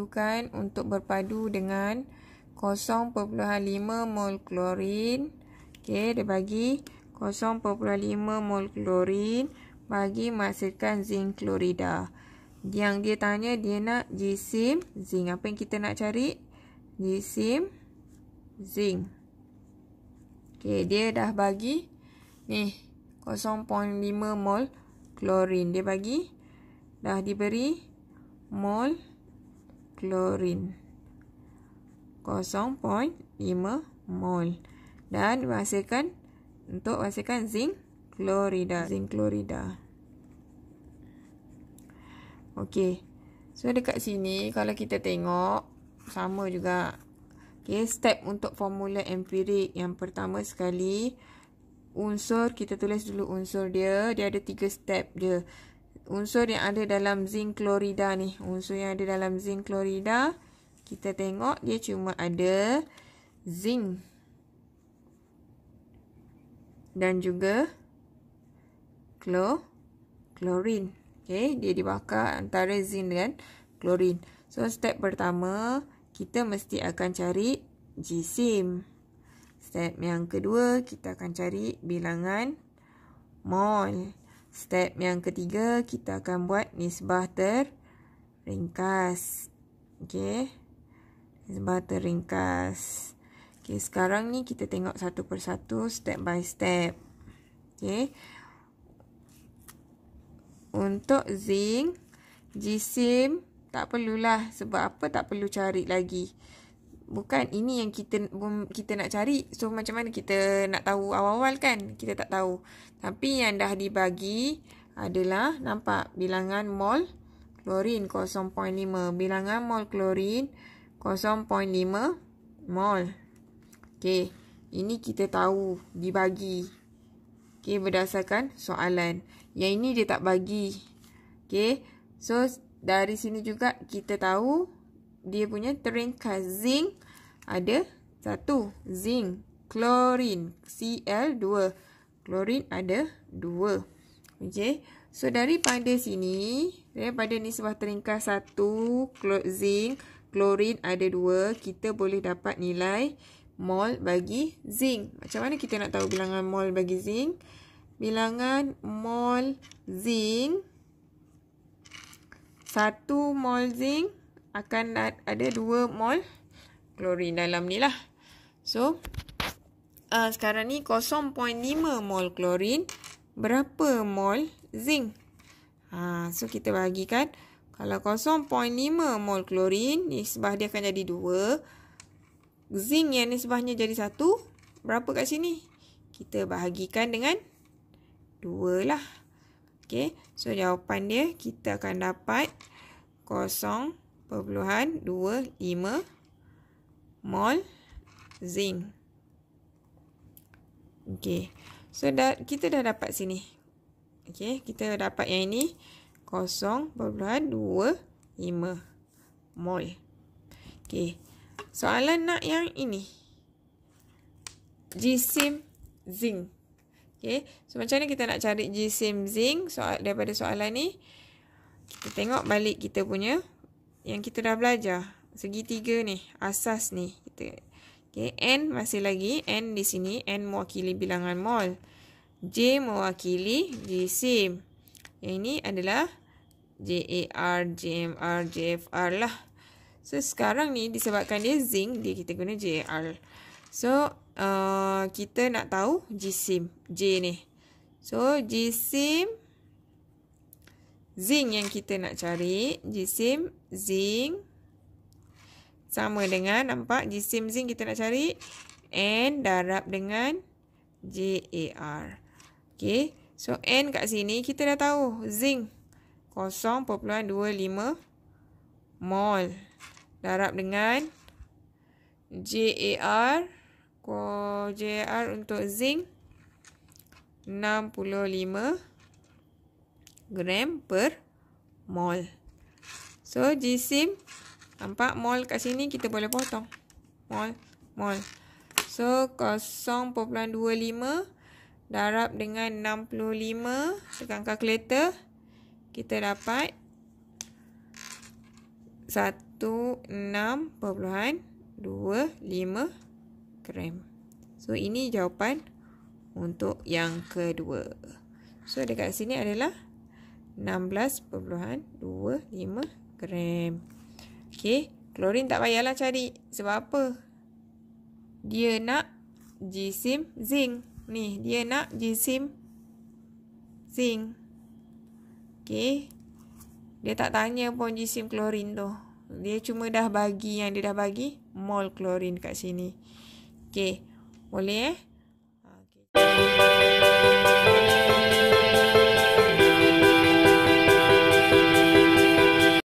diperlukan untuk berpadu dengan 0.5 mol klorin. Okey, dia bagi 0.5 mol klorin bagi menghasilkan zinc klorida. Yang dia tanya dia nak jisim zinc. Apa yang kita nak cari? Jisim zinc. Okey, dia dah bagi ni 0.5 mol klorin. Dia bagi dah diberi mol klorin 0.5 mol dan menghasilkan untuk menghasilkan zinc klorida zinc klorida okey so dekat sini kalau kita tengok sama juga okey step untuk formula empirik yang pertama sekali unsur kita tulis dulu unsur dia dia ada tiga step dia unsur yang ada dalam zinc klorida ni. Unsur yang ada dalam zinc klorida. Kita tengok dia cuma ada zinc. Dan juga klorin. Okay, dia dibakar antara zinc dengan klorin. So, step pertama, kita mesti akan cari jisim. Step yang kedua, kita akan cari bilangan mol. Step yang ketiga, kita akan buat nisbah terringkas. Okay. Nisbah ringkas. Okey, sekarang ni kita tengok satu persatu, step by step. okey? Untuk zinc, jisim, tak perlulah. Sebab apa tak perlu cari lagi bukan ini yang kita kita nak cari so macam mana kita nak tahu awal-awal kan kita tak tahu tapi yang dah dibagi adalah nampak bilangan mol klorin 0.5 bilangan mol klorin 0.5 mol Okay, ini kita tahu dibagi Okay, berdasarkan soalan yang ini dia tak bagi Okay, so dari sini juga kita tahu dia punya teringkas zinc ada satu zinc klorin Cl2 klorin ada dua okey so daripada sini daripada ni sebuah teringkas satu klor zinc klorin ada dua kita boleh dapat nilai mol bagi zinc macam mana kita nak tahu bilangan mol bagi zinc bilangan mol zinc satu mol zinc akan ada dua mol klorin dalam ni lah. So, uh, sekarang ni 0.5 mol klorin. Berapa mol zinc? Ha, uh, so, kita bagikan. Kalau 0.5 mol klorin, nisbah dia akan jadi dua Zinc yang nisbahnya jadi satu. Berapa kat sini? Kita bahagikan dengan dua lah. Okay. So, jawapan dia kita akan dapat 0.5 perpuluhan 25 mol zinc. Okey. So dah, kita dah dapat sini. Okey, kita dapat yang ini 0.25 mol. Okey. Soalan nak yang ini. Jisim zinc. Okey. So macam mana kita nak cari jisim zinc soal daripada soalan ni? Kita tengok balik kita punya yang kita dah belajar. Segitiga ni, asas ni. Kita, okay, N masih lagi. N di sini, N mewakili bilangan mol. J mewakili jisim. Yang ini adalah JAR, JMR, JFR lah. So, sekarang ni disebabkan dia zinc, dia kita guna JAR. So, uh, kita nak tahu jisim. J ni. So, jisim zinc yang kita nak cari jisim zinc sama dengan nampak jisim zinc kita nak cari N darab dengan JAR Okay So N kat sini kita dah tahu Zinc 0.25 mol Darab dengan JAR JAR untuk zinc 65 gram per mol. So, jisim. Nampak mol kat sini kita boleh potong. Mol, mol. So, 0.25 darab dengan 65 dengan kalkulator. Kita dapat 16.25 gram. So, ini jawapan untuk yang kedua. So, dekat sini adalah 0.25. 16.25 gram. Okey, klorin tak payahlah cari. Sebab apa? Dia nak jisim zinc. Ni, dia nak jisim zinc. Okey. Dia tak tanya pun jisim klorin tu. Dia cuma dah bagi yang dia dah bagi mol klorin kat sini. Okey. Boleh eh? Okey.